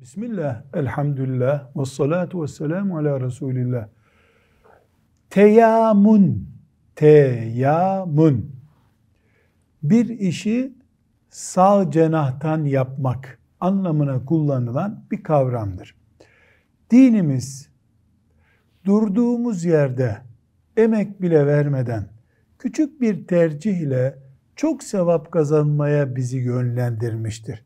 Bismillah, elhamdülillah, ve salatu ve selamu ala Resulillah. Teyamun, teyamun. Bir işi sağ cenahtan yapmak anlamına kullanılan bir kavramdır. Dinimiz durduğumuz yerde emek bile vermeden küçük bir tercih ile çok sevap kazanmaya bizi yönlendirmiştir.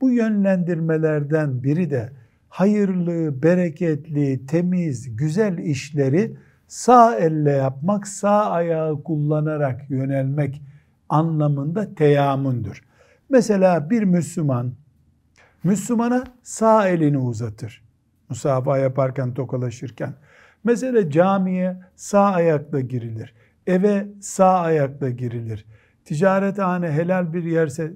Bu yönlendirmelerden biri de hayırlı, bereketli, temiz, güzel işleri sağ elle yapmak, sağ ayağı kullanarak yönelmek anlamında teyamündür. Mesela bir Müslüman, Müslümana sağ elini uzatır. Musafa yaparken, tokalaşırken. Mesela camiye sağ ayakla girilir. Eve sağ ayakla girilir. Ticarethane helal bir yerse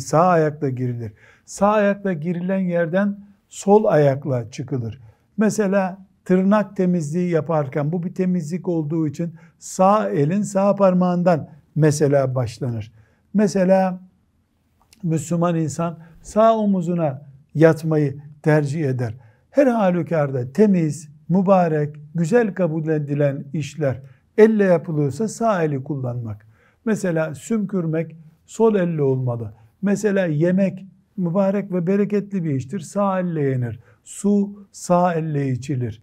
sağ ayakla girilir. Sağ ayakla girilen yerden sol ayakla çıkılır. Mesela tırnak temizliği yaparken bu bir temizlik olduğu için sağ elin sağ parmağından mesela başlanır. Mesela Müslüman insan sağ omuzuna yatmayı tercih eder. Her halükarda temiz, mübarek, güzel kabul edilen işler elle yapılıyorsa sağ eli kullanmak. Mesela sümkürmek sol elle olmalı. Mesela yemek mübarek ve bereketli bir iştir. Sağ elle yenir. Su sağ elle içilir.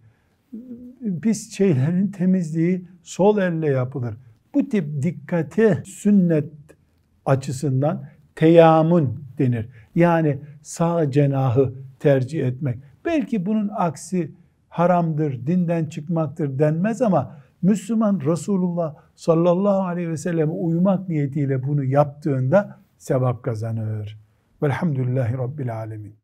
Pis şeylerin temizliği sol elle yapılır. Bu tip dikkati sünnet açısından teyamun denir. Yani sağ cenahı tercih etmek. Belki bunun aksi haramdır, dinden çıkmaktır denmez ama Müslüman Resulullah sallallahu aleyhi ve selleme uymak niyetiyle bunu yaptığında sevap kazanır. Velhamdülillahi Rabbil Alemin.